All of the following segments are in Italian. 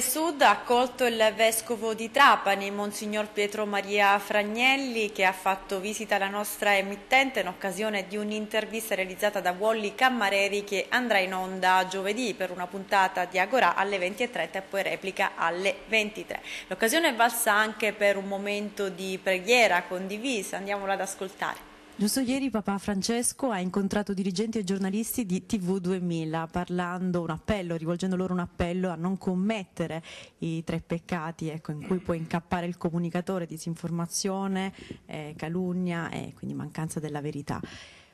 Sud ha accolto il Vescovo di Trapani, Monsignor Pietro Maria Fragnelli, che ha fatto visita alla nostra emittente in occasione di un'intervista realizzata da Wally Cammareri che andrà in onda giovedì per una puntata di Agorà alle 20.30 e poi replica alle 23. L'occasione è valsa anche per un momento di preghiera condivisa, andiamola ad ascoltare. Giusto ieri papà Francesco ha incontrato dirigenti e giornalisti di TV2000 parlando un appello, rivolgendo loro un appello a non commettere i tre peccati ecco, in cui può incappare il comunicatore, disinformazione, eh, calunnia e eh, quindi mancanza della verità.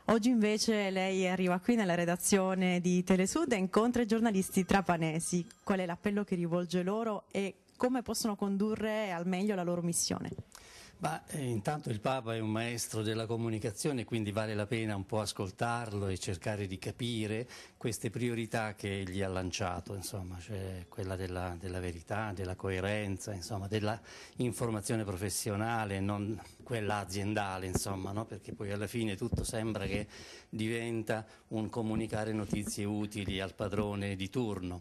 Oggi invece lei arriva qui nella redazione di Telesud e incontra i giornalisti trapanesi. Qual è l'appello che rivolge loro e come possono condurre al meglio la loro missione? Ma eh, intanto il Papa è un maestro della comunicazione, quindi vale la pena un po' ascoltarlo e cercare di capire queste priorità che gli ha lanciato, insomma, cioè quella della, della verità, della coerenza, insomma, della informazione professionale, non quella aziendale, insomma, no? perché poi alla fine tutto sembra che diventa un comunicare notizie utili al padrone di turno.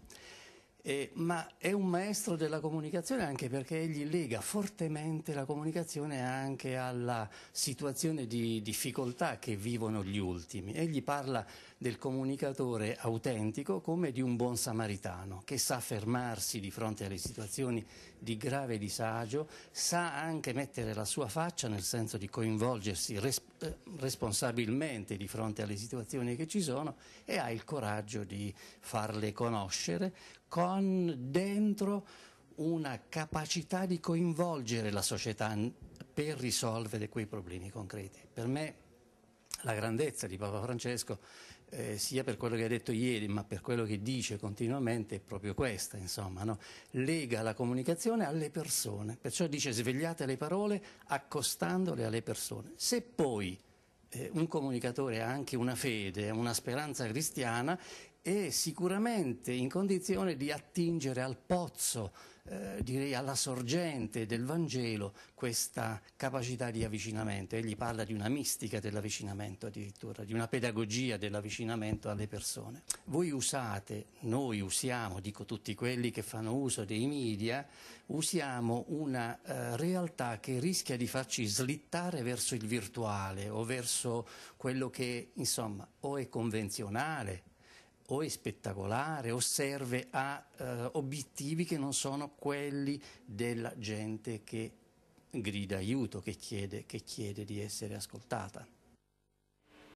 Eh, ma è un maestro della comunicazione anche perché egli lega fortemente la comunicazione anche alla situazione di difficoltà che vivono gli ultimi. Egli parla del comunicatore autentico come di un buon samaritano che sa fermarsi di fronte alle situazioni di grave disagio, sa anche mettere la sua faccia nel senso di coinvolgersi res eh, responsabilmente di fronte alle situazioni che ci sono e ha il coraggio di farle conoscere con dentro una capacità di coinvolgere la società per risolvere quei problemi concreti. Per me la grandezza di Papa Francesco, eh, sia per quello che ha detto ieri, ma per quello che dice continuamente, è proprio questa, insomma, no? lega la comunicazione alle persone, perciò dice svegliate le parole accostandole alle persone. Se poi eh, un comunicatore ha anche una fede, una speranza cristiana, è sicuramente in condizione di attingere al pozzo, eh, direi alla sorgente del Vangelo, questa capacità di avvicinamento. Egli parla di una mistica dell'avvicinamento addirittura, di una pedagogia dell'avvicinamento alle persone. Voi usate, noi usiamo, dico tutti quelli che fanno uso dei media, usiamo una eh, realtà che rischia di farci slittare verso il virtuale o verso quello che, insomma, o è convenzionale o è spettacolare o serve a eh, obiettivi che non sono quelli della gente che grida aiuto, che chiede, che chiede di essere ascoltata.